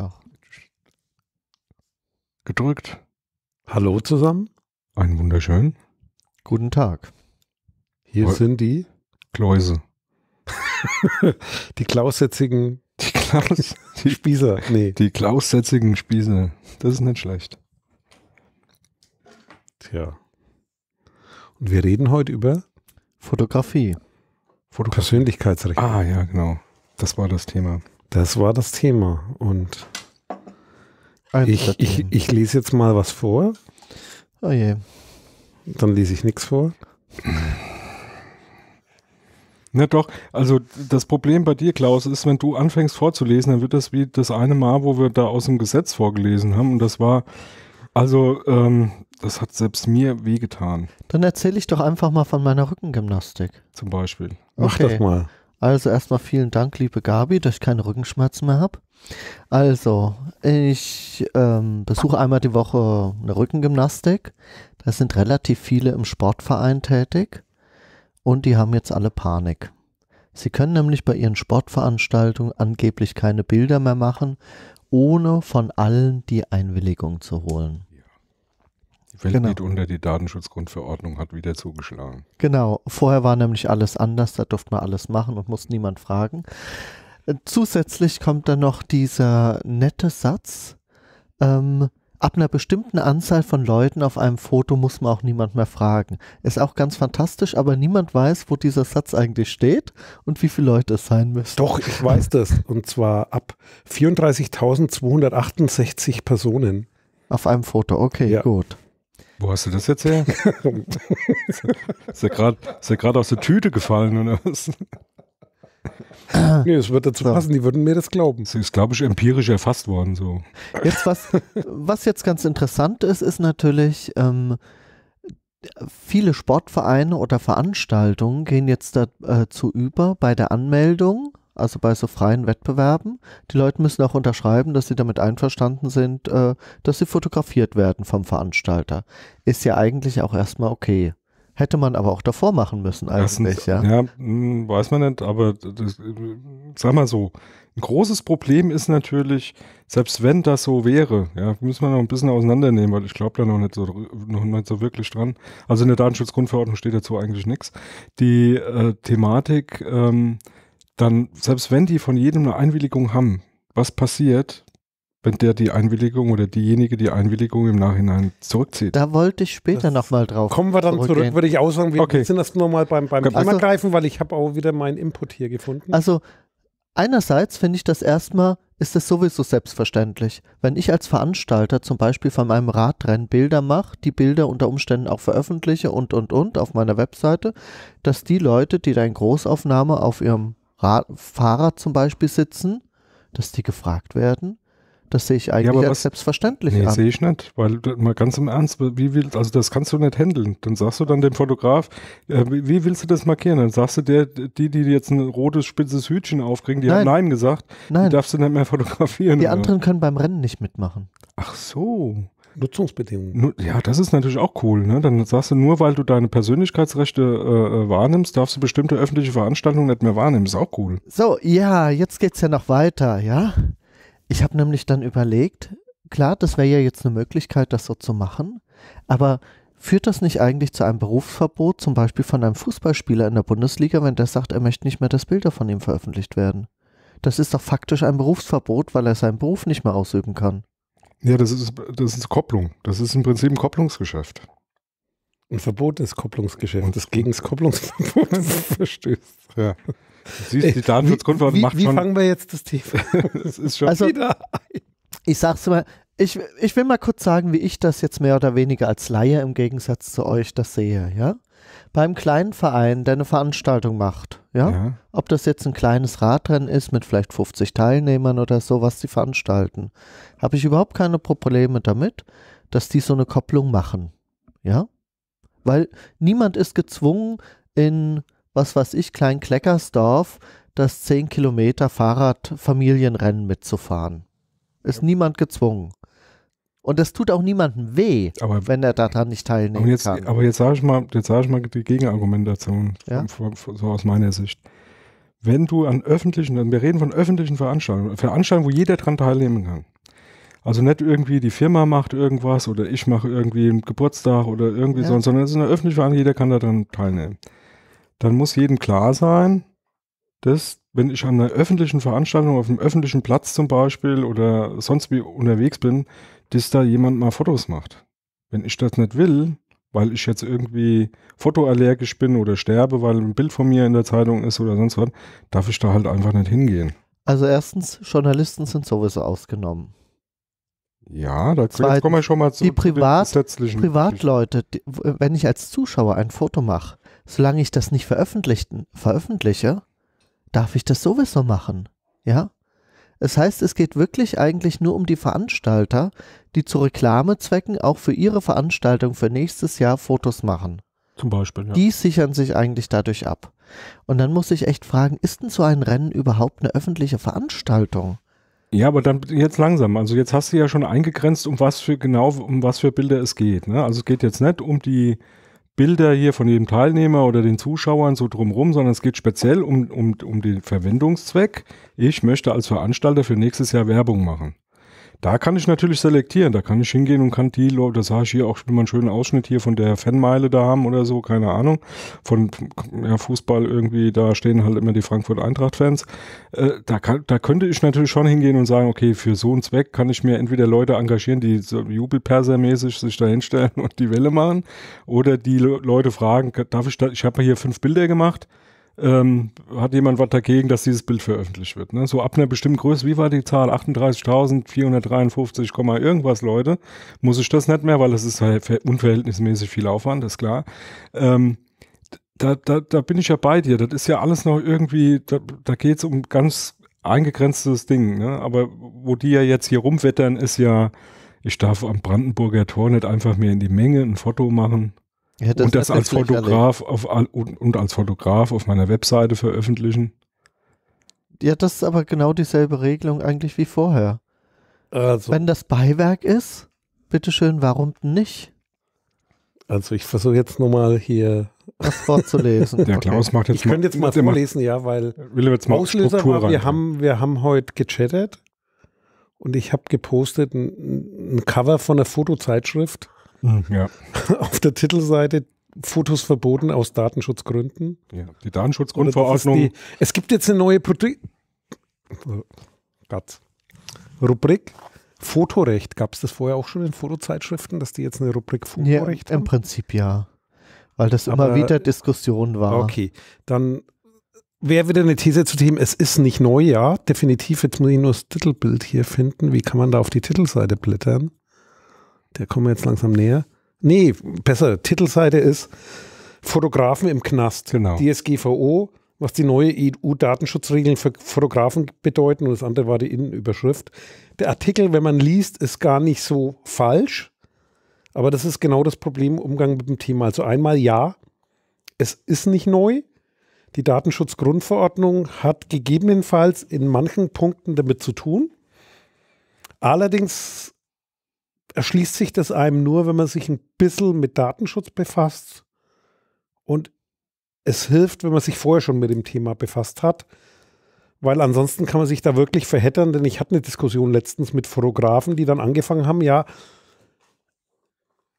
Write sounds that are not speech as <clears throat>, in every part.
einfach. Gedrückt. Hallo zusammen. Einen wunderschönen. Guten Tag. Hier Woll sind die Kläuse. <laughs> die klaussätzigen die Klaus, <laughs> Spießer. Nee. Die klaussätzigen Spießer. Das ist nicht schlecht. Tja. Und wir reden heute über Fotografie. Fotografie. Persönlichkeitsrecht. Ah, ja, genau. Das war das Thema. Das war das Thema. Und ich, ich, ich lese jetzt mal was vor. Oh je. Dann lese ich nichts vor. Na doch, also das Problem bei dir, Klaus, ist, wenn du anfängst vorzulesen, dann wird das wie das eine Mal, wo wir da aus dem Gesetz vorgelesen haben. Und das war, also, ähm, das hat selbst mir wehgetan. Dann erzähle ich doch einfach mal von meiner Rückengymnastik. Zum Beispiel. Mach das mal. Also erstmal vielen Dank, liebe Gabi, dass ich keine Rückenschmerzen mehr habe. Also, ich ähm, besuche einmal die Woche eine Rückengymnastik. Da sind relativ viele im Sportverein tätig und die haben jetzt alle Panik. Sie können nämlich bei ihren Sportveranstaltungen angeblich keine Bilder mehr machen, ohne von allen die Einwilligung zu holen. Welt genau. unter die Datenschutzgrundverordnung hat wieder zugeschlagen. Genau, vorher war nämlich alles anders, da durfte man alles machen und muss niemand fragen. Äh, zusätzlich kommt dann noch dieser nette Satz, ähm, ab einer bestimmten Anzahl von Leuten auf einem Foto muss man auch niemand mehr fragen. Ist auch ganz fantastisch, aber niemand weiß, wo dieser Satz eigentlich steht und wie viele Leute es sein müssen. Doch, ich weiß das. Und zwar ab 34.268 Personen. Auf einem Foto, okay, ja. gut. Wo hast du das jetzt her? ist ja gerade aus der Tüte gefallen oder was? Nee, es wird dazu so. passen, die würden mir das glauben. Das ist, glaube ich, empirisch erfasst worden. So. Jetzt, was, was jetzt ganz interessant ist, ist natürlich, ähm, viele Sportvereine oder Veranstaltungen gehen jetzt dazu äh, über, bei der Anmeldung also bei so freien Wettbewerben. Die Leute müssen auch unterschreiben, dass sie damit einverstanden sind, äh, dass sie fotografiert werden vom Veranstalter. Ist ja eigentlich auch erstmal okay. Hätte man aber auch davor machen müssen eigentlich, Erstens, ja. Ja, hm, weiß man nicht, aber das, äh, sag mal so, ein großes Problem ist natürlich, selbst wenn das so wäre, ja, müssen wir noch ein bisschen auseinandernehmen, weil ich glaube da noch nicht, so, noch nicht so wirklich dran. Also in der Datenschutzgrundverordnung steht dazu eigentlich nichts. Die äh, Thematik, ähm, dann, selbst wenn die von jedem eine Einwilligung haben, was passiert, wenn der die Einwilligung oder diejenige die Einwilligung im Nachhinein zurückzieht. Da wollte ich später nochmal drauf. Kommen wir dann zurück, würde ich auch sagen. Wir okay. sind das nochmal beim, beim also, Thema greifen, weil ich habe auch wieder meinen Input hier gefunden. Also einerseits finde ich das erstmal, ist es sowieso selbstverständlich. Wenn ich als Veranstalter zum Beispiel von meinem Radrennen Bilder mache, die Bilder unter Umständen auch veröffentliche und, und, und auf meiner Webseite, dass die Leute, die da in Großaufnahme auf ihrem Ra Fahrer zum Beispiel sitzen, dass die gefragt werden. Das sehe ich eigentlich ja, als selbstverständlich nee, an. sehe ich nicht, weil mal ganz im Ernst, wie will, also das kannst du nicht handeln. Dann sagst du dann dem Fotograf, äh, wie, wie, willst du das markieren? Dann sagst du der, die, die jetzt ein rotes, spitzes Hütchen aufkriegen, die Nein. haben Nein gesagt, Nein. die darfst du nicht mehr fotografieren. Die oder? anderen können beim Rennen nicht mitmachen. Ach so. Nutzungsbedingungen. Ja, das ist natürlich auch cool. Ne? Dann sagst du, nur weil du deine Persönlichkeitsrechte äh, äh wahrnimmst, darfst du bestimmte öffentliche Veranstaltungen nicht mehr wahrnehmen. Ist auch cool. So, ja, jetzt geht es ja noch weiter, ja. Ich habe nämlich dann überlegt, klar, das wäre ja jetzt eine Möglichkeit, das so zu machen, aber führt das nicht eigentlich zu einem Berufsverbot, zum Beispiel von einem Fußballspieler in der Bundesliga, wenn der sagt, er möchte nicht mehr, dass Bilder von ihm veröffentlicht werden? Das ist doch faktisch ein Berufsverbot, weil er seinen Beruf nicht mehr ausüben kann. Ja, das ist, das ist Kopplung. Das ist im Prinzip ein Kopplungsgeschäft. Ein verbotenes Kopplungsgeschäft, und das gegen das Kopplungsverbot <laughs> verstößt. Ja. Du siehst, Ey, die Datenschutzgrundverordnung macht wie schon. Wie fangen wir jetzt das Thema? Es <laughs> ist schon also, wieder. Ich sag's mal, ich, ich will mal kurz sagen, wie ich das jetzt mehr oder weniger als Laie im Gegensatz zu euch das sehe, ja? beim kleinen Verein, der eine Veranstaltung macht, ja? ja. Ob das jetzt ein kleines Radrennen ist mit vielleicht 50 Teilnehmern oder so, was sie veranstalten, habe ich überhaupt keine Probleme damit, dass die so eine Kopplung machen, ja? Weil niemand ist gezwungen, in was weiß ich, Klein Kleckersdorf, das 10 Kilometer Fahrradfamilienrennen mitzufahren. Ist niemand gezwungen. Und das tut auch niemandem weh, aber, wenn er daran nicht teilnehmen jetzt, kann. Aber jetzt sage ich mal, ich mal die Gegenargumentation, ja? von, von, so aus meiner Sicht. Wenn du an öffentlichen, wir reden von öffentlichen Veranstaltungen, Veranstaltungen, wo jeder daran teilnehmen kann. Also nicht irgendwie die Firma macht irgendwas oder ich mache irgendwie einen Geburtstag oder irgendwie ja. sonst, sondern es ist eine öffentliche Veranstaltung, jeder kann daran teilnehmen. Dann muss jedem klar sein, dass wenn ich an einer öffentlichen Veranstaltung, auf einem öffentlichen Platz zum Beispiel oder sonst wie unterwegs bin, dass da jemand mal Fotos macht. Wenn ich das nicht will, weil ich jetzt irgendwie fotoallergisch bin oder sterbe, weil ein Bild von mir in der Zeitung ist oder sonst was, darf ich da halt einfach nicht hingehen. Also erstens, Journalisten sind sowieso ausgenommen. Ja, da kommen wir schon mal zu die Privat, Privatleute, die, wenn ich als Zuschauer ein Foto mache, solange ich das nicht veröffentliche, darf ich das sowieso machen. Ja? Das heißt, es geht wirklich eigentlich nur um die Veranstalter, die zu Reklamezwecken auch für ihre Veranstaltung für nächstes Jahr Fotos machen. Zum Beispiel, ja. Die sichern sich eigentlich dadurch ab. Und dann muss ich echt fragen, ist denn so ein Rennen überhaupt eine öffentliche Veranstaltung? Ja, aber dann jetzt langsam. Also jetzt hast du ja schon eingegrenzt, um was für genau, um was für Bilder es geht. Ne? Also es geht jetzt nicht um die Bilder hier von jedem Teilnehmer oder den Zuschauern so drumherum, sondern es geht speziell um, um, um den Verwendungszweck. Ich möchte als Veranstalter für nächstes Jahr Werbung machen. Da kann ich natürlich selektieren, da kann ich hingehen und kann die Leute, das sage ich hier auch schon mal einen schönen Ausschnitt hier von der Fanmeile da haben oder so, keine Ahnung. Von ja, Fußball irgendwie, da stehen halt immer die Frankfurt Eintracht-Fans. Äh, da, kann, da könnte ich natürlich schon hingehen und sagen, okay, für so einen Zweck kann ich mir entweder Leute engagieren, die so jubelpersermäßig sich da hinstellen <laughs> und die Welle machen, oder die Leute fragen, darf ich da, ich habe hier fünf Bilder gemacht, ähm, hat jemand was dagegen, dass dieses Bild veröffentlicht wird. Ne? So ab einer bestimmten Größe, wie war die Zahl? 38.453, irgendwas Leute, muss ich das nicht mehr, weil das ist halt unverhältnismäßig viel Aufwand, ist klar. Ähm, da, da, da bin ich ja bei dir. Das ist ja alles noch irgendwie, da, da geht es um ganz eingegrenztes Ding. Ne? Aber wo die ja jetzt hier rumwettern, ist ja, ich darf am Brandenburger Tor nicht einfach mehr in die Menge ein Foto machen das und das als Fotograf auf, und, und als Fotograf auf meiner Webseite veröffentlichen. Ja, das ist aber genau dieselbe Regelung eigentlich wie vorher. Also. Wenn das Beiwerk ist, bitteschön, warum nicht? Also ich versuche jetzt nochmal hier das vorzulesen. <laughs> Der okay. Klaus macht jetzt ich mal. Ich könnte jetzt mal vorlesen, ja, weil will jetzt mal Auslöser Struktur war, wir haben, wir haben heute gechattet und ich habe gepostet ein, ein Cover von einer Fotozeitschrift Mhm. Ja. <laughs> Auf der Titelseite Fotos verboten aus Datenschutzgründen. Ja, die Datenschutzgrundverordnung. Die, es gibt jetzt eine neue Produ Gott. Rubrik Fotorecht. Gab es das vorher auch schon in Fotozeitschriften, dass die jetzt eine Rubrik Fotorecht ja, Im Prinzip ja. Weil das Aber, immer wieder Diskussion war. Okay, dann wäre wieder eine These zu dem, es ist nicht neu, ja, definitiv. Jetzt muss ich nur das Titelbild hier finden. Wie kann man da auf die Titelseite blättern? Der kommen wir jetzt langsam näher. Nee, besser, Titelseite ist Fotografen im Knast. Genau. DSGVO, was die neue EU-Datenschutzregeln für Fotografen bedeuten. Und das andere war die Innenüberschrift. Der Artikel, wenn man liest, ist gar nicht so falsch. Aber das ist genau das Problem im Umgang mit dem Thema. Also einmal ja, es ist nicht neu. Die Datenschutzgrundverordnung hat gegebenenfalls in manchen Punkten damit zu tun. Allerdings erschließt sich das einem nur, wenn man sich ein bisschen mit Datenschutz befasst. Und es hilft, wenn man sich vorher schon mit dem Thema befasst hat, weil ansonsten kann man sich da wirklich verheddern, denn ich hatte eine Diskussion letztens mit Fotografen, die dann angefangen haben, ja,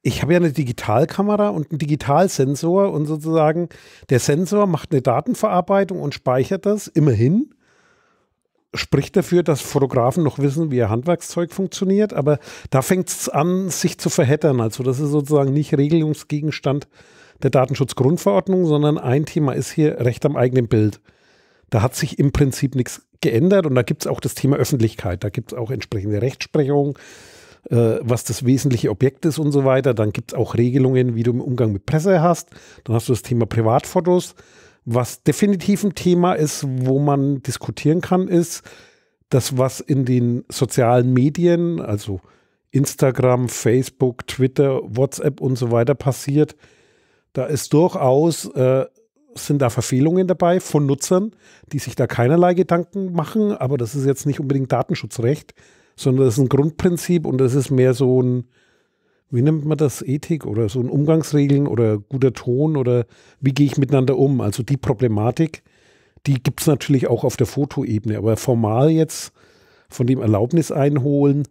ich habe ja eine Digitalkamera und einen Digitalsensor und sozusagen der Sensor macht eine Datenverarbeitung und speichert das immerhin spricht dafür, dass Fotografen noch wissen, wie ihr Handwerkszeug funktioniert, aber da fängt es an, sich zu verheddern. Also das ist sozusagen nicht Regelungsgegenstand der Datenschutzgrundverordnung, sondern ein Thema ist hier Recht am eigenen Bild. Da hat sich im Prinzip nichts geändert und da gibt es auch das Thema Öffentlichkeit. Da gibt es auch entsprechende Rechtsprechung, äh, was das wesentliche Objekt ist und so weiter. Dann gibt es auch Regelungen, wie du im Umgang mit Presse hast. Dann hast du das Thema Privatfotos. Was definitiv ein Thema ist, wo man diskutieren kann, ist das, was in den sozialen Medien, also Instagram, Facebook, Twitter, WhatsApp und so weiter passiert. Da ist durchaus, äh, sind da Verfehlungen dabei von Nutzern, die sich da keinerlei Gedanken machen, aber das ist jetzt nicht unbedingt Datenschutzrecht, sondern das ist ein Grundprinzip und das ist mehr so ein wie nennt man das, Ethik oder so ein Umgangsregeln oder guter Ton oder wie gehe ich miteinander um? Also die Problematik, die gibt es natürlich auch auf der Fotoebene, aber formal jetzt von dem Erlaubnis einholen,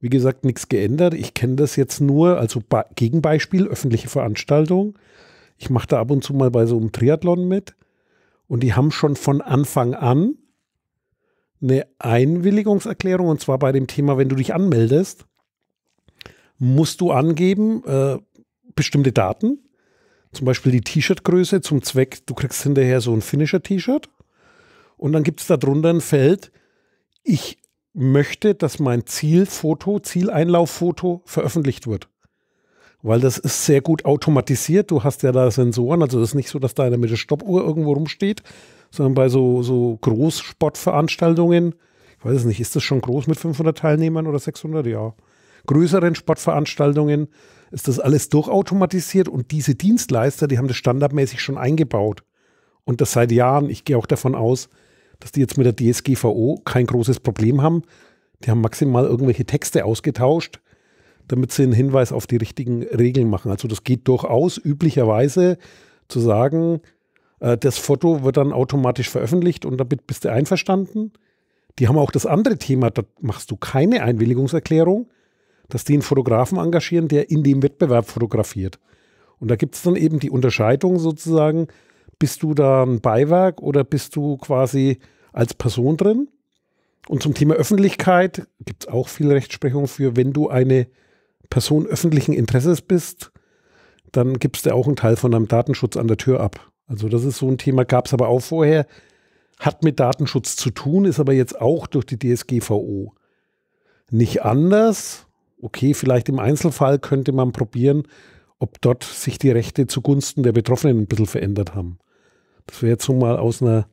wie gesagt, nichts geändert. Ich kenne das jetzt nur, also ba Gegenbeispiel, öffentliche Veranstaltung. Ich mache da ab und zu mal bei so einem Triathlon mit und die haben schon von Anfang an eine Einwilligungserklärung und zwar bei dem Thema, wenn du dich anmeldest, musst du angeben äh, bestimmte Daten, zum Beispiel die T-Shirt-Größe zum Zweck, du kriegst hinterher so ein Finisher-T-Shirt und dann gibt es darunter ein Feld, ich möchte, dass mein Zielfoto, Zieleinlauffoto veröffentlicht wird. Weil das ist sehr gut automatisiert. Du hast ja da Sensoren, also es ist nicht so, dass da einer mit der Stoppuhr irgendwo rumsteht, sondern bei so, so Großsportveranstaltungen, ich weiß es nicht, ist das schon groß mit 500 Teilnehmern oder 600? Ja größeren Sportveranstaltungen ist das alles durchautomatisiert und diese Dienstleister, die haben das standardmäßig schon eingebaut. Und das seit Jahren. Ich gehe auch davon aus, dass die jetzt mit der DSGVO kein großes Problem haben. Die haben maximal irgendwelche Texte ausgetauscht, damit sie einen Hinweis auf die richtigen Regeln machen. Also das geht durchaus üblicherweise zu sagen, äh, das Foto wird dann automatisch veröffentlicht und damit bist du einverstanden. Die haben auch das andere Thema, da machst du keine Einwilligungserklärung, dass die einen Fotografen engagieren, der in dem Wettbewerb fotografiert. Und da gibt es dann eben die Unterscheidung sozusagen, bist du da ein Beiwerk oder bist du quasi als Person drin? Und zum Thema Öffentlichkeit gibt es auch viel Rechtsprechung für, wenn du eine Person öffentlichen Interesses bist, dann gibst du auch einen Teil von deinem Datenschutz an der Tür ab. Also das ist so ein Thema, gab es aber auch vorher, hat mit Datenschutz zu tun, ist aber jetzt auch durch die DSGVO nicht anders okay, vielleicht im Einzelfall könnte man probieren, ob dort sich die Rechte zugunsten der Betroffenen ein bisschen verändert haben. Das wäre jetzt so mal aus einer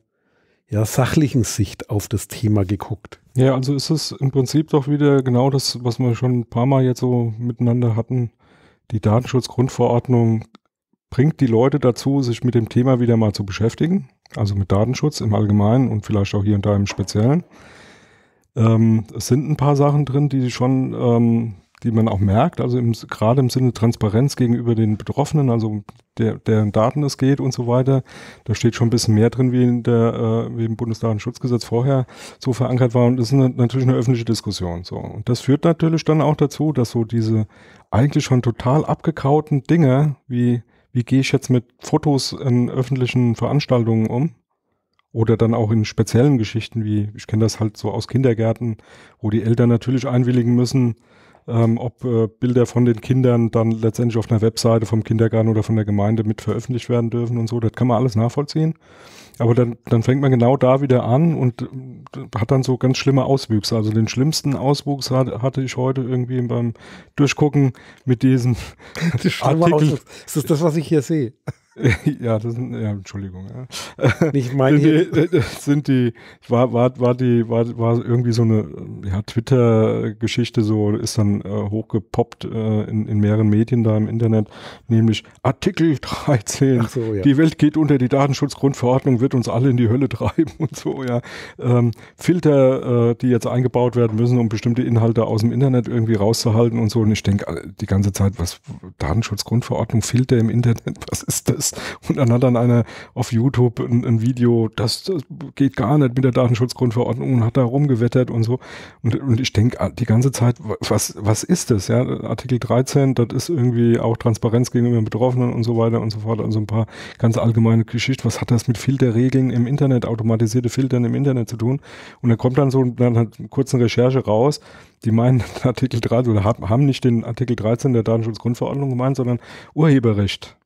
ja, sachlichen Sicht auf das Thema geguckt. Ja, also ist es im Prinzip doch wieder genau das, was wir schon ein paar Mal jetzt so miteinander hatten. Die Datenschutzgrundverordnung bringt die Leute dazu, sich mit dem Thema wieder mal zu beschäftigen. Also mit Datenschutz im Allgemeinen und vielleicht auch hier und da im Speziellen. Ähm, es sind ein paar Sachen drin, die schon ähm, die man auch merkt, also im, gerade im Sinne Transparenz gegenüber den Betroffenen, also der, deren Daten es geht und so weiter. Da steht schon ein bisschen mehr drin, wie, in der, äh, wie im Bundesdatenschutzgesetz vorher so verankert war. Und das ist eine, natürlich eine öffentliche Diskussion. So. Und das führt natürlich dann auch dazu, dass so diese eigentlich schon total abgekauten Dinge, wie, wie gehe ich jetzt mit Fotos in öffentlichen Veranstaltungen um? Oder dann auch in speziellen Geschichten, wie ich kenne das halt so aus Kindergärten, wo die Eltern natürlich einwilligen müssen, ähm, ob äh, Bilder von den Kindern dann letztendlich auf einer Webseite vom Kindergarten oder von der Gemeinde mit veröffentlicht werden dürfen und so. Das kann man alles nachvollziehen. Aber dann, dann fängt man genau da wieder an und äh, hat dann so ganz schlimme Auswüchse. Also den schlimmsten Auswuchs hat, hatte ich heute irgendwie beim Durchgucken mit diesem <laughs> Artikel. Ist das das, was ich hier sehe? <laughs> ja, das sind, ja, Entschuldigung. Ja. Nicht meine sind die, sind die, war, war, war die, war, war irgendwie so eine ja, Twitter-Geschichte, so ist dann äh, hochgepoppt äh, in, in mehreren Medien da im Internet, nämlich Artikel 13, so, ja. die Welt geht unter, die Datenschutzgrundverordnung wird uns alle in die Hölle <laughs> treiben und so, ja. Ähm, Filter, äh, die jetzt eingebaut werden müssen, um bestimmte Inhalte aus dem Internet irgendwie rauszuhalten und so. Und ich denke äh, die ganze Zeit, was Datenschutzgrundverordnung, Filter im Internet, was ist das? hast und dann hat dann einer auf YouTube ein, ein Video, das, das, geht gar nicht mit der Datenschutzgrundverordnung und hat da rumgewettert und so. Und, und ich denke ah, die ganze Zeit, was, was ist das? Ja, Artikel 13, das ist irgendwie auch Transparenz gegenüber Betroffenen und so weiter und so fort. Also ein paar ganz allgemeine Geschichten. Was hat das mit Filterregeln im Internet, automatisierte Filtern im Internet zu tun? Und da kommt dann so dann hat eine kurze Recherche raus, die meinen <laughs> Artikel 13 oder haben nicht den Artikel 13 der Datenschutzgrundverordnung gemeint, sondern Urheberrecht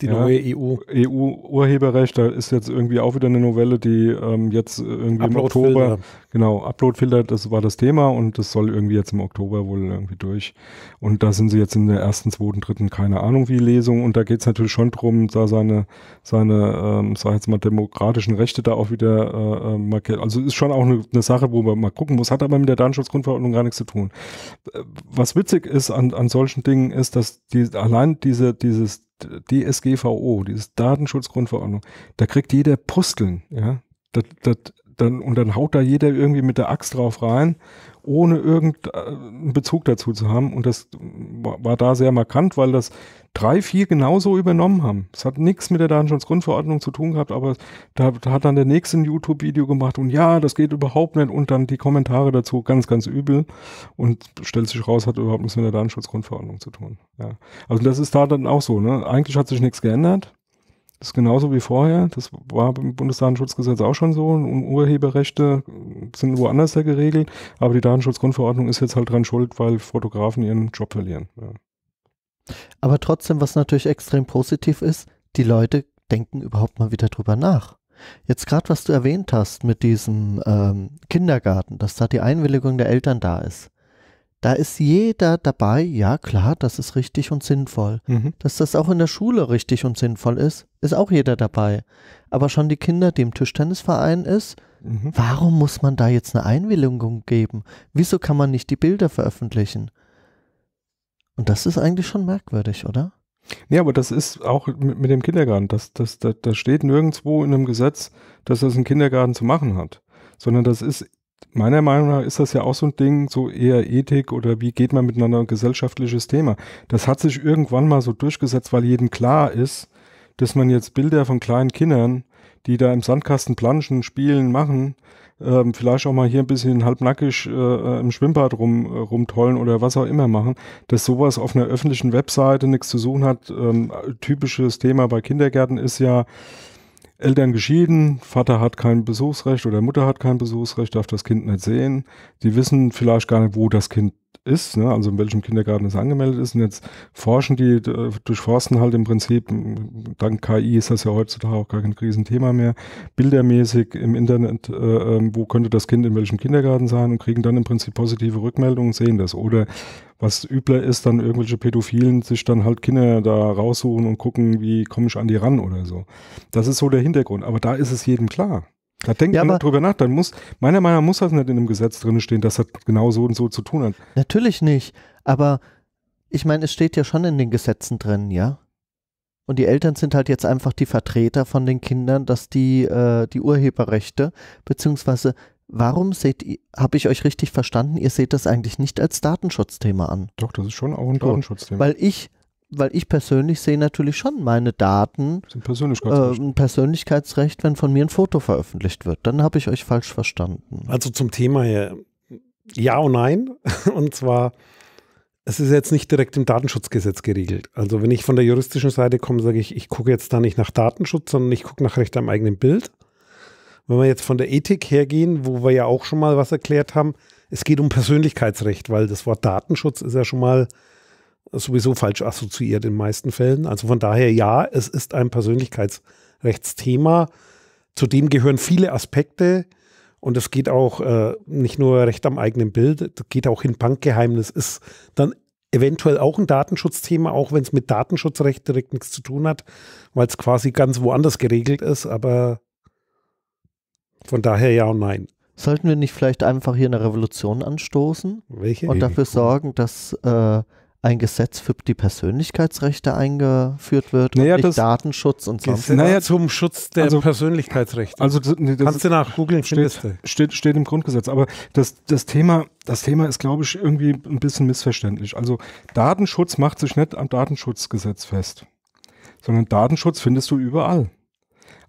die neue EU. EU-Urheberrecht, da ist jetzt irgendwie auch wieder eine Novelle, die ähm, jetzt irgendwie im Oktober, genau, Uploadfilter, das war das Thema und das soll irgendwie jetzt im Oktober wohl irgendwie durch. Und da sind sie jetzt in der ersten, zweiten, dritten, keine Ahnung wie Lesung und da geht es natürlich schon drum, da seine, seine, ähm, sag ich jetzt mal, demokratischen Rechte da auch wieder äh, äh, markiert. Also ist schon auch eine, eine, Sache, wo man mal gucken muss, hat aber mit der Datenschutzgrundverordnung gar nichts zu tun. Äh, was witzig ist an, an solchen Dingen ist, dass die, allein diese, dieses DSGVO, dieses Datenschutzgrundverordnung, da kriegt jeder Pusteln, ja. Das, das, dann, und dann haut da jeder irgendwie mit der Axt drauf rein ohne irgendeinen Bezug dazu zu haben. Und das war da sehr markant, weil das drei, vier genauso übernommen haben. Es hat nichts mit der Datenschutzgrundverordnung zu tun gehabt, aber da, da hat dann der nächste ein YouTube-Video gemacht und ja, das geht überhaupt nicht und dann die Kommentare dazu ganz, ganz übel und stellt sich raus, hat überhaupt nichts mit der Datenschutzgrundverordnung zu tun. Ja. Also das ist da dann auch so. Ne? Eigentlich hat sich nichts geändert. Das ist genauso wie vorher. Das war beim Bundesdatenschutzgesetz auch schon so. Und Urheberrechte sind woanders ja geregelt. Aber die Datenschutzgrundverordnung ist jetzt halt dran schuld, weil Fotografen ihren Job verlieren. Ja. Aber trotzdem, was natürlich extrem positiv ist, die Leute denken überhaupt mal wieder drüber nach. Jetzt gerade, was du erwähnt hast mit diesem ähm, Kindergarten, dass da die Einwilligung der Eltern da ist. Da ist jeder dabei, ja klar, das ist richtig und sinnvoll. Mhm. Dass das auch in der Schule richtig und sinnvoll ist, ist auch jeder dabei. Aber schon die Kinder, die im Tischtennisverein ist, mhm. warum muss man da jetzt eine Einwilligung geben? Wieso kann man nicht die Bilder veröffentlichen? Und das ist eigentlich schon merkwürdig, oder? Ja, aber das ist auch mit, mit dem Kindergarten. Das, das, das, das steht nirgendwo in einem Gesetz, dass das ein Kindergarten zu machen hat sondern das ist meiner Meinung nach ist das ja auch so ein Ding, so eher Ethik oder wie geht man miteinander ein gesellschaftliches Thema. Das hat sich irgendwann mal so durchgesetzt, weil jedem klar ist, dass man jetzt Bilder von kleinen Kindern, die da im Sandkasten planschen, spielen, machen, ähm, vielleicht auch mal hier ein bisschen halbnackig äh, äh im Schwimmbad rum, äh, rumtollen oder was auch immer machen, dass sowas auf einer öffentlichen Webseite nichts zu suchen hat. Ähm, typisches Thema bei Kindergärten ist ja, Eltern geschieden, Vater hat kein Besuchsrecht oder Mutter hat kein Besuchsrecht, darf das Kind nicht sehen. Die wissen vielleicht gar nicht, wo das Kind ist, ne? also in welchem Kindergarten es angemeldet ist. Und jetzt forschen die, durchforsten halt im Prinzip, dank KI ist das ja heutzutage auch gar kein Krisenthema mehr, bildermäßig im Internet, äh, ähm, wo könnte das Kind in welchem Kindergarten sein und kriegen dann im Prinzip positive Rückmeldungen und sehen das. Oder was übler ist, dann irgendwelche Pädophilen sich dann halt Kinder da raussuchen und gucken, wie komme ich an die ran oder so. Das ist so der Hintergrund. Aber da ist es jedem klar. Da denkt ja, man drüber nach. Dann muss, meiner Meinung nach muss das nicht in einem Gesetz drin stehen, dass das genau so und so zu tun hat. Natürlich nicht. Aber ich meine, es steht ja schon in den Gesetzen drin, ja. Und die Eltern sind halt jetzt einfach die Vertreter von den Kindern, dass die äh, die Urheberrechte, beziehungsweise warum seht habe ich euch richtig verstanden, ihr seht das eigentlich nicht als Datenschutzthema an? Doch, das ist schon auch ein Datenschutzthema. Weil ich weil ich persönlich sehe natürlich schon meine Daten. Das ist ein Persönlichkeitsrecht. Äh, ein Persönlichkeitsrecht, wenn von mir ein Foto veröffentlicht wird. Dann habe ich euch falsch verstanden. Also zum Thema hier, ja und nein. <laughs> Und zwar, es ist jetzt nicht direkt im Datenschutzgesetz geregelt. Also wenn ich von der juristischen Seite komme, sage ich, ich gucke jetzt da nicht nach Datenschutz, sondern ich gucke nach Recht am eigenen Bild. Wenn wir jetzt von der Ethik hergehen, wo wir ja auch schon mal was erklärt haben, es geht um Persönlichkeitsrecht, weil das Wort Datenschutz ist ja schon mal sowieso falsch assoziiert in den meisten Fällen. Also von daher ja, es ist ein Persönlichkeitsrechtsthema. Zu dem gehören viele Aspekte und es geht auch äh, nicht nur recht am eigenen Bild, es geht auch in Bankgeheimnis, ist dann eventuell auch ein Datenschutzthema, auch wenn es mit Datenschutzrecht direkt nichts zu tun hat, weil es quasi ganz woanders geregelt ist, aber von daher ja und nein. Sollten wir nicht vielleicht einfach hier eine Revolution anstoßen? Welche? Und dafür sorgen, dass äh, ein Gesetz für die Persönlichkeitsrechte eingeführt wird naja, und nicht Datenschutz und sonst was. Naja, zum Schutz der also, Persönlichkeitsrechte. Also das, nee, das kannst du nachgoogeln, steht, steht, steht, im Grundgesetz. Aber das, das, Thema, das Thema ist, glaube ich, irgendwie ein bisschen missverständlich. Also Datenschutz macht sich nicht am Datenschutzgesetz fest, sondern Datenschutz findest du überall.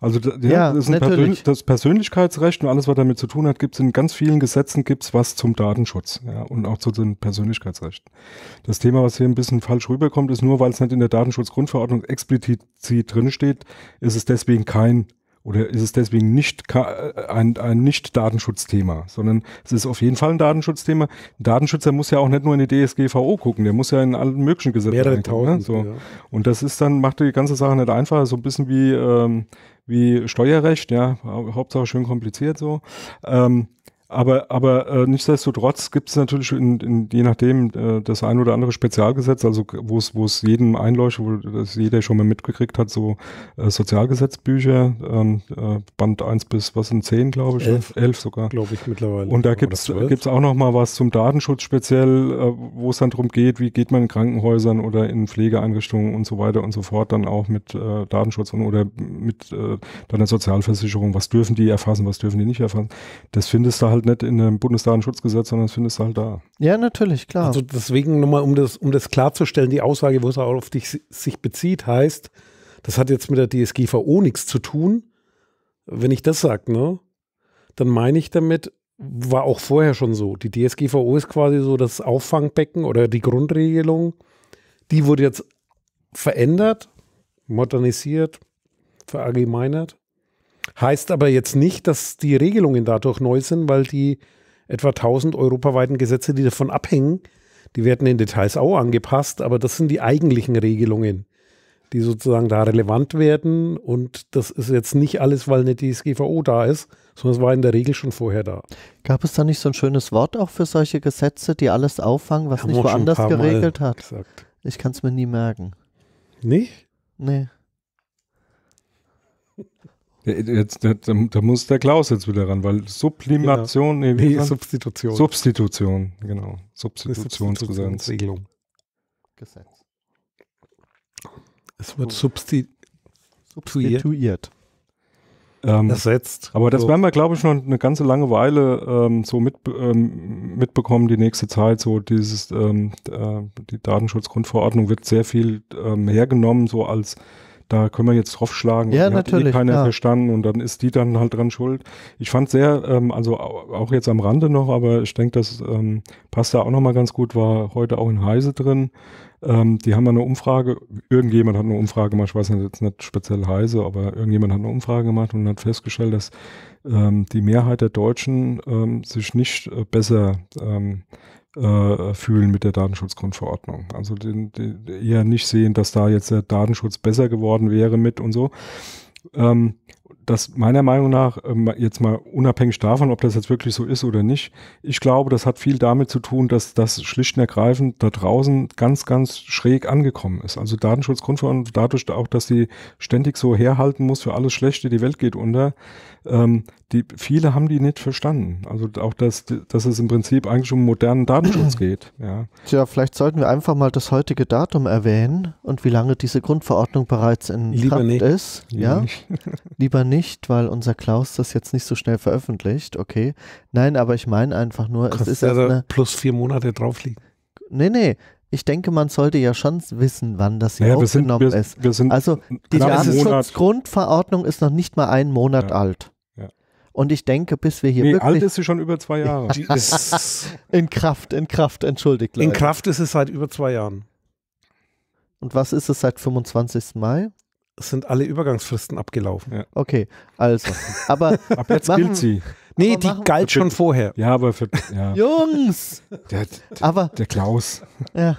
Also ja, ja das, Persön das, Persönlichkeitsrecht und alles, was damit zu tun hat, gibt es in ganz vielen Gesetzen, gibt es was zum Datenschutz ja, und auch zu den Persönlichkeitsrechten. Das Thema, was hier ein bisschen falsch rüberkommt, ist nur, weil es nicht in der Datenschutzgrundverordnung explizit drinsteht, ist es deswegen kein oder ist es deswegen nicht äh, ein, ein Nicht-Datenschutzthema, sondern es ist auf jeden Fall ein Datenschutzthema. Ein Datenschützer muss ja auch nicht nur in die DSGVO gucken, der muss ja in allen möglichen Gesetzen Mehrere ne? tausend, ne? so. Ja. Und das ist dann, macht die ganze Sache nicht einfacher, so ein bisschen wie, ähm, wie Steuerrecht, ja, Hauptsache schön kompliziert so. Ähm, aber, aber äh, nichtsdestotrotz gibt es natürlich in, in, je nachdem äh, das ein oder andere Spezialgesetz, also wo es jedem einleuchtet, wo das jeder schon mal mitgekriegt hat, so äh, Sozialgesetzbücher, ähm, äh, Band 1 bis was sind 10, glaube ich, 11, elf sogar. Glaube ich mittlerweile. Und da gibt es auch noch mal was zum Datenschutz speziell, äh, wo es dann darum geht, wie geht man in Krankenhäusern oder in Pflegeeinrichtungen und so weiter und so fort dann auch mit äh, Datenschutz und oder mit äh, dann Sozialversicherung, was dürfen die erfassen, was dürfen die nicht erfassen. Das findest du halt halt nicht in einem Bundesdatenschutzgesetz, sondern das findest du halt da. Ja, natürlich, klar. Also deswegen nochmal, um das, um das klarzustellen, die Aussage, wo es auch auf dich sich bezieht, heißt, das hat jetzt mit der DSGVO nichts zu tun. Wenn ich das sage, ne, dann meine ich damit, war auch vorher schon so. Die DSGVO ist quasi so das Auffangbecken oder die Grundregelung. Die wurde jetzt verändert, modernisiert, verallgemeinert. Heißt aber jetzt nicht, dass die Regelungen dadurch neu sind, weil die etwa 1000 europaweiten Gesetze, die davon abhängen, die werden in Details auch angepasst, aber das sind die eigentlichen Regelungen, die sozusagen da relevant werden. Und das ist jetzt nicht alles, weil eine DSGVO da ist, sondern es war in der Regel schon vorher da. Gab es da nicht so ein schönes Wort auch für solche Gesetze, die alles auffangen, was Haben nicht woanders geregelt Mal hat? Gesagt. Ich kann es mir nie merken. Nicht? Nee. Jetzt, da, da, muss der Klaus jetzt wieder ran, weil Sublimation, genau. nee, Substitution. Substitution, genau. Substitutionsgesetz. Substitutionsregelung. Gesetz. Es wird substi substituiert. substituiert. Ähm, ersetzt. Aber das so. werden wir, glaube ich, schon eine ganze lange Weile ähm, so mit, ähm, mitbekommen, die nächste Zeit. So dieses, ähm, äh, die Datenschutzgrundverordnung wird sehr viel ähm, hergenommen, so als da können wir jetzt draufschlagen. Ja, eh natürlich. Eh keiner ja. verstanden und dann ist die dann halt dran schuld. Ich fand sehr, ähm, also auch jetzt am Rande noch, aber ich denke, das ähm, passt da auch nochmal ganz gut, war heute auch in Heise drin. Ähm, die haben eine Umfrage, irgendjemand hat eine Umfrage gemacht, ich weiß nicht, jetzt nicht speziell Heise, aber irgendjemand hat eine Umfrage gemacht und hat festgestellt, dass ähm, die Mehrheit der Deutschen ähm, sich nicht äh, besser ähm, äh, fühlen mit der Datenschutzgrundverordnung. Also den, den, eher nicht sehen, dass da jetzt der Datenschutz besser geworden wäre mit und so. Ähm, das meiner Meinung nach, ähm, jetzt mal unabhängig davon, ob das jetzt wirklich so ist oder nicht, ich glaube, das hat viel damit zu tun, dass das schlicht und ergreifend da draußen ganz, ganz schräg angekommen ist. Also Datenschutzgrundverordnung, dadurch auch, dass die ständig so herhalten muss für alles Schlechte, die Welt geht unter, ähm, die, viele haben die nicht verstanden. Also auch, dass, dass es im Prinzip eigentlich um modernen Datenschutz <clears throat> geht. Ja. Tja, vielleicht sollten wir einfach mal das heutige Datum erwähnen und wie lange diese Grundverordnung bereits in Lieber Kraft nicht. ist. Lieber ja? nicht. <laughs> Lieber nicht, weil unser Klaus das jetzt nicht so schnell veröffentlicht. Okay. Nein, aber ich meine einfach nur, Kannst es ist erst eine, plus vier Monate draufliegen. Nee, nee, ich denke, man sollte ja schon wissen, wann das hier naja, aufgenommen wir sind, wir, ist. Wir sind also die Datenschutzgrundverordnung ist noch nicht mal einen Monat ja. alt. Und ich denke, bis wir hier nee, wirklich. Alt ist sie schon über zwei Jahre. <laughs> in Kraft, in Kraft, entschuldigt. Leute. In Kraft ist es seit über zwei Jahren. Und was ist es seit 25. Mai? Es sind alle Übergangsfristen abgelaufen. Ja. Okay, also. Aber <laughs> Ab jetzt machen, gilt sie. Nee, die machen, galt schon vorher. Ja, aber für. Ja. <laughs> Jungs! Der, der, aber, der Klaus. Ja.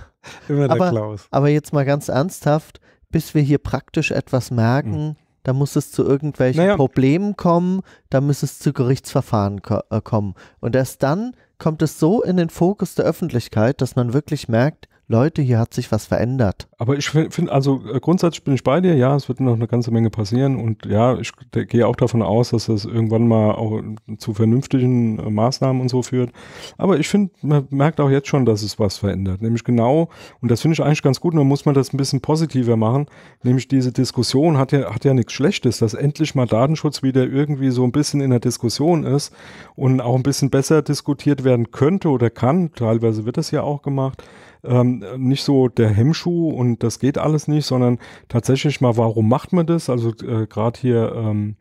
Immer der aber, Klaus. Aber jetzt mal ganz ernsthaft, bis wir hier praktisch etwas merken, mhm da muss es zu irgendwelchen naja. Problemen kommen, da muss es zu Gerichtsverfahren ko äh kommen. Und erst dann kommt es so in den Fokus der Öffentlichkeit, dass man wirklich merkt, Leute, hier hat sich was verändert. Aber ich finde, also äh, grundsätzlich bin ich bei dir, ja, es wird noch eine ganze Menge passieren und ja, ich gehe auch davon aus, dass das irgendwann mal auch zu vernünftigen äh, Maßnahmen und so führt. Aber ich finde, man merkt auch jetzt schon, dass es was verändert. Nämlich genau, und das finde ich eigentlich ganz gut, nur muss man das ein bisschen positiver machen, nämlich diese Diskussion hat ja, hat ja nichts Schlechtes, dass endlich mal Datenschutz wieder irgendwie so ein bisschen in der Diskussion ist und auch ein bisschen besser diskutiert werden könnte oder kann. Teilweise wird das ja auch gemacht ähm, nicht so der Hemmschuh und das geht alles nicht, sondern tatsächlich mal, warum macht man das? Also äh, gerade hier, ähm,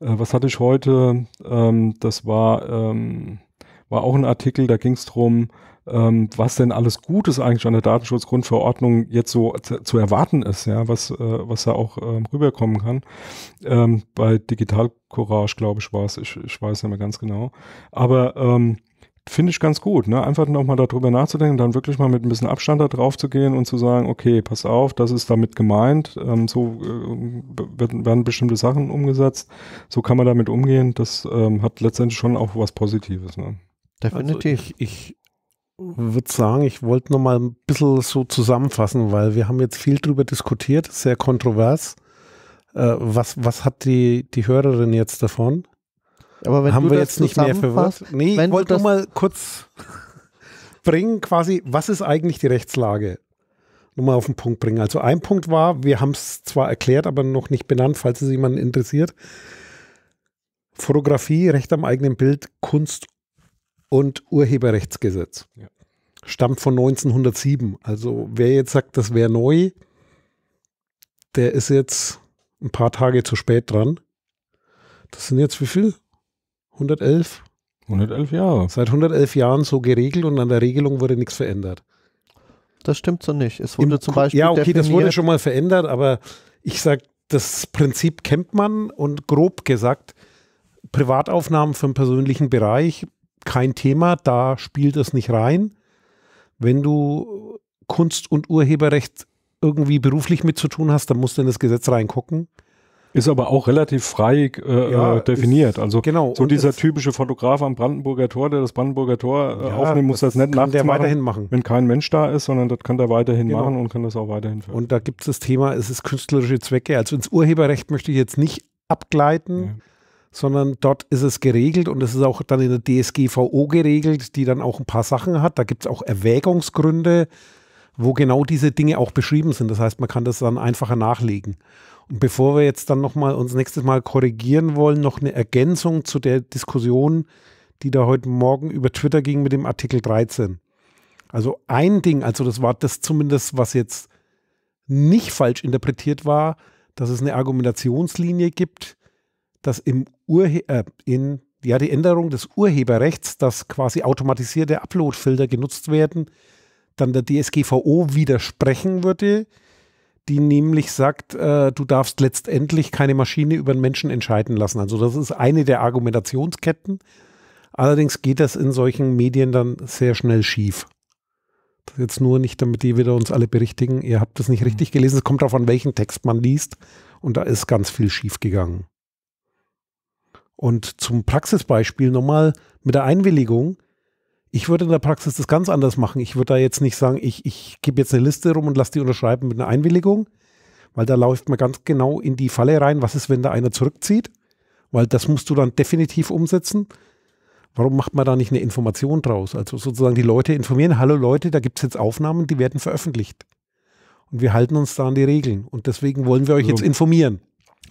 äh, was hatte ich heute? Ähm, das war, ähm, war auch ein Artikel, da ging es darum, ähm, was denn alles Gutes eigentlich an der Datenschutzgrundverordnung jetzt so zu erwarten ist, ja, was, äh, was da auch ähm, rüberkommen kann. bei Digital Courage, glaube ich, war es, ich, ich weiß nicht mehr ganz genau. Aber finde ich ganz gut. Ne? Einfach nochmal darüber nachzudenken, dann wirklich mal mit ein bisschen Abstand da drauf zu gehen und zu sagen, okay, pass auf, das ist damit gemeint, ähm, so äh, werden, bestimmte Sachen umgesetzt, so kann man damit umgehen, das ähm, hat letztendlich schon auch was Positives. Ne? Definitiv. Also ich, ich würde sagen, ich wollte nochmal ein bisschen so zusammenfassen, weil wir haben jetzt viel darüber diskutiert, sehr kontrovers. Äh, was, was hat die, die Hörerin jetzt davon? Aber wenn haben wir jetzt nicht mehr für was? Nee, ich wollte nur mal kurz <laughs> bringen, quasi, was ist eigentlich die Rechtslage? Nur mal auf den Punkt bringen. Also ein Punkt war, wir haben es zwar erklärt, aber noch nicht benannt, falls es jemanden interessiert. Fotografie, Recht am eigenen Bild, Kunst und Urheberrechtsgesetz. Ja. Stammt von 1907. Also wer jetzt sagt, das wäre neu, der ist jetzt ein paar Tage zu spät dran. Das sind jetzt wie viel? 111? 111 Jahre. Seit 111 Jahren so geregelt und an der Regelung wurde nichts verändert. Das stimmt so nicht. Es wurde Im zum Beispiel. Ja, okay, definiert, das wurde schon mal verändert, aber ich sage, das Prinzip kennt man und grob gesagt, Privataufnahmen für den persönlichen Bereich, kein Thema, da spielt es nicht rein. Wenn du Kunst und Urheberrecht irgendwie beruflich mit zu tun hast, dann musst du in das Gesetz reingucken. Ist aber auch relativ frei äh, äh, ja, definiert. Also genau. so dieser typische Fotograf am Brandenburger Tor, der das Brandenburger Tor äh, ja, aufnehmen muss, das, das nicht nachts der weiterhin machen, machen. Wenn kein Mensch da ist, sondern das kann der weiterhin genau. machen und kann das auch weiterhin führen. Und da gibt es das Thema, es ist künstlerische Zwecke. Also ins Urheberrecht möchte ich jetzt nicht abgleiten. Ja sondern dort ist es geregelt und es ist auch dann in der DSGVO geregelt, die dann auch ein paar Sachen hat. Da gibt es auch Erwägungsgründe, wo genau diese Dinge auch beschrieben sind. Das heißt, man kann das dann einfacher nachlegen. Und bevor wir jetzt dann nochmal uns nächstes Mal korrigieren wollen, noch eine Ergänzung zu der Diskussion, die da heute Morgen über Twitter ging mit dem Artikel 13. Also ein Ding, also das war das zumindest, was jetzt nicht falsch interpretiert war, dass es eine Argumentationslinie gibt, dass im Urhe äh, in ja, die Änderung des Urheberrechts, dass quasi automatisierte Uploadfilter genutzt werden, dann der DSGVO widersprechen würde, die nämlich sagt, äh, du darfst letztendlich keine Maschine über den Menschen entscheiden lassen. Also das ist eine der Argumentationsketten. Allerdings geht das in solchen Medien dann sehr schnell schief. Das jetzt nur nicht, damit die wieder uns alle berichtigen, ihr habt das nicht mhm. richtig gelesen. Es kommt darauf an, welchen Text man liest. Und da ist ganz viel schief gegangen. Und zum Praxisbeispiel nochmal mit der Einwilligung. Ich würde in der Praxis das ganz anders machen. Ich würde da jetzt nicht sagen, ich, ich gebe jetzt eine Liste rum und lasse die unterschreiben mit einer Einwilligung, weil da läuft man ganz genau in die Falle rein, was ist, wenn da einer zurückzieht, weil das musst du dann definitiv umsetzen. Warum macht man da nicht eine Information draus? Also sozusagen die Leute informieren, hallo Leute, da gibt es jetzt Aufnahmen, die werden veröffentlicht. Und wir halten uns da an die Regeln. Und deswegen wollen wir euch also, jetzt informieren.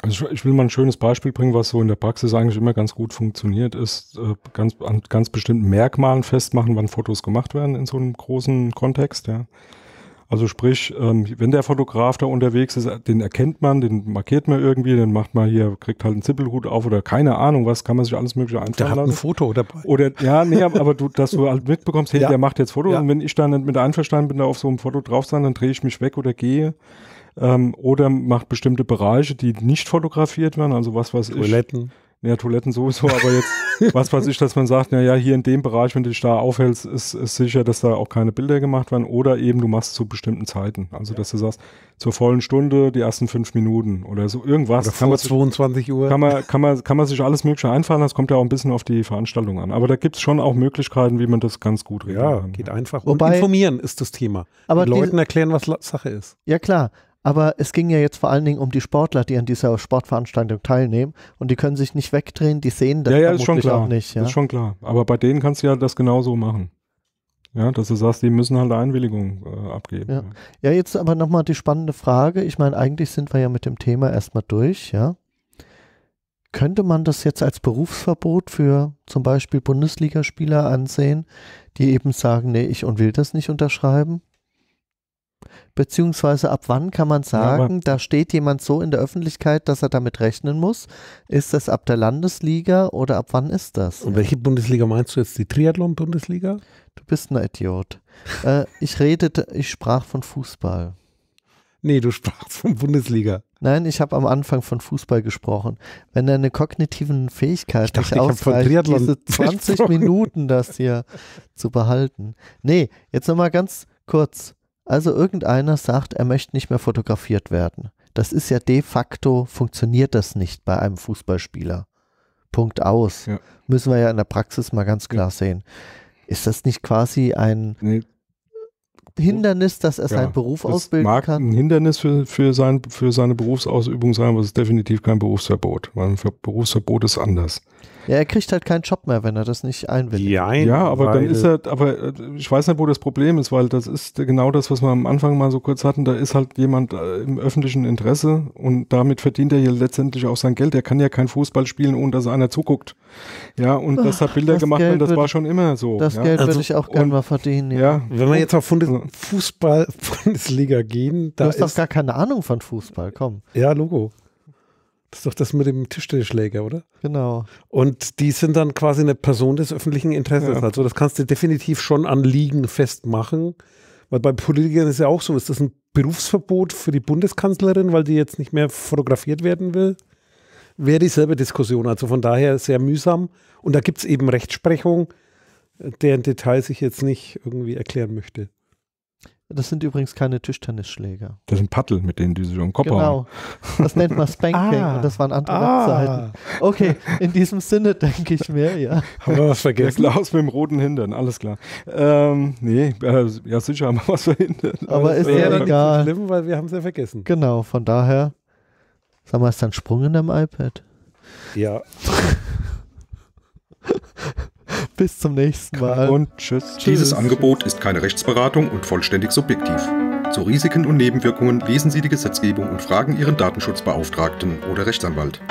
Also ich will mal ein schönes Beispiel bringen, was so in der Praxis eigentlich immer ganz gut funktioniert, ist äh, ganz, an ganz bestimmten Merkmalen festmachen, wann Fotos gemacht werden in so einem großen Kontext. Ja. Also sprich, ähm, wenn der Fotograf da unterwegs ist, den erkennt man, den markiert man irgendwie, dann macht man hier, kriegt halt einen Zippelhut auf oder keine Ahnung was, kann man sich alles mögliche einfallen der hat ein Foto dabei. Oder, ja, nee, aber du, dass du <laughs> halt mitbekommst, hey, ja. der macht jetzt Foto ja. und wenn ich dann nicht mit einverstanden bin, da auf so einem Foto drauf sein, dann drehe ich mich weg oder gehe. Ähm, oder macht bestimmte Bereiche, die nicht fotografiert werden, also was weiß Toiletten. ich. Toiletten. Ja, Toiletten sowieso, aber jetzt, <laughs> was weiß ich, dass man sagt, naja, hier in dem Bereich, wenn du dich da aufhältst, ist, es sicher, dass da auch keine Bilder gemacht werden. Oder eben, du machst zu bestimmten Zeiten. Also, ja. dass du sagst, zur vollen Stunde die ersten fünf Minuten oder so irgendwas. Oder vor 22 Uhr. Kann man, kann, man, kann man sich alles Mögliche einfallen, das kommt ja auch ein bisschen auf die Veranstaltung an. Aber da gibt es schon auch Möglichkeiten, wie man das ganz gut regeln ja, kann. Ja, geht einfach. Wobei, Und informieren ist das Thema. Aber die Leuten erklären, was Sache ist. Ja, klar. Aber es ging ja jetzt vor allen Dingen um die Sportler, die an dieser Sportveranstaltung teilnehmen und die können sich nicht wegdrehen, die sehen das ja, ja, ist schon klar. auch nicht. Ja? Ist schon klar. Aber bei denen kannst du ja das genauso machen. Ja, dass du sagst, die müssen halt Einwilligung äh, abgeben. Ja. ja, jetzt aber nochmal die spannende Frage. Ich meine, eigentlich sind wir ja mit dem Thema erstmal durch, ja. Könnte man das jetzt als Berufsverbot für zum Beispiel Bundesligaspieler ansehen, die eben sagen, nee, ich und will das nicht unterschreiben? Beziehungsweise ab wann kann man sagen, ja, da steht jemand so in der Öffentlichkeit, dass er damit rechnen muss? Ist das ab der Landesliga oder ab wann ist das? Und welche Bundesliga meinst du jetzt? Die Triathlon-Bundesliga? Du bist ein Idiot. <laughs> äh, ich redete, ich sprach von Fußball. Nee, du sprachst von Bundesliga. Nein, ich habe am Anfang von Fußball gesprochen. Wenn deine kognitiven Fähigkeiten ich dachte, nicht ausreichen, diese 20 <laughs> Minuten das hier zu behalten. Nee, jetzt nochmal ganz kurz. Also irgendeiner sagt, er möchte nicht mehr fotografiert werden. Das ist ja de facto, funktioniert das nicht bei einem Fußballspieler. Punkt aus. Ja. Müssen wir ja in der Praxis mal ganz klar ja. sehen. Ist das nicht quasi ein nee. Hindernis, dass er ja. seinen Beruf das ausbilden mag kann? Ein Hindernis für, für, sein, für seine Berufsausübung sein, aber es ist definitiv kein Berufsverbot. Weil ein Berufsverbot ist anders. Ja, er kriegt halt keinen Job mehr, wenn er das nicht einwilligt. Ja, ja aber dann ist er, aber äh, ich weiß nicht, wo das Problem ist, weil das ist genau das, was wir am Anfang mal so kurz hatten. Da ist halt jemand äh, im öffentlichen Interesse und damit verdient er hier letztendlich auch sein Geld. Er kann ja kein Fußball spielen, ohne dass einer zuguckt. Ja, und Ach, das hat Bilder das gemacht Geld und das würde, war schon immer so. Das ja. Geld also, würde ich auch gerne mal verdienen. Ja. ja. Wenn wir jetzt auf Fußball, <laughs> Bundesliga gehen, da du hast ist doch gar keine Ahnung von Fußball, komm. Ja, Logo. Das ist doch das mit dem Tischtennisschläger, oder? Genau. Und die sind dann quasi eine Person des öffentlichen Interesses. Ja. Also das kannst du definitiv schon an Liegen festmachen. Weil bei Politikern ist ja auch so, ist das ein Berufsverbot für die Bundeskanzlerin, weil die jetzt nicht mehr fotografiert werden will? Wäre dieselbe Diskussion. Also von daher sehr mühsam. Und da gibt es eben Rechtsprechung, deren Detail sich jetzt nicht irgendwie erklären möchte. Das sind übrigens keine Tischtennisschläger. Das sind Paddel, mit denen die sich um den Kopf Genau. Das nennt man Spanking ah, und das waren andere ah. Webseiten. Okay, in diesem Sinne denke ich mir, ja. Haben wir was vergessen? Klaus mit dem roten Hintern, alles klar. Ähm, nee, äh, ja sicher haben wir was verhindert. Aber, Aber ist ja egal. Schlimm, weil wir haben es ja vergessen. Genau, von daher, sag mal, ist da ein Sprung in deinem iPad? Ja. <laughs> Bis zum nächsten Mal. Und tschüss. Dieses tschüss. Angebot ist keine Rechtsberatung und vollständig subjektiv. Zu Risiken und Nebenwirkungen lesen Sie die Gesetzgebung und fragen Ihren Datenschutzbeauftragten oder Rechtsanwalt.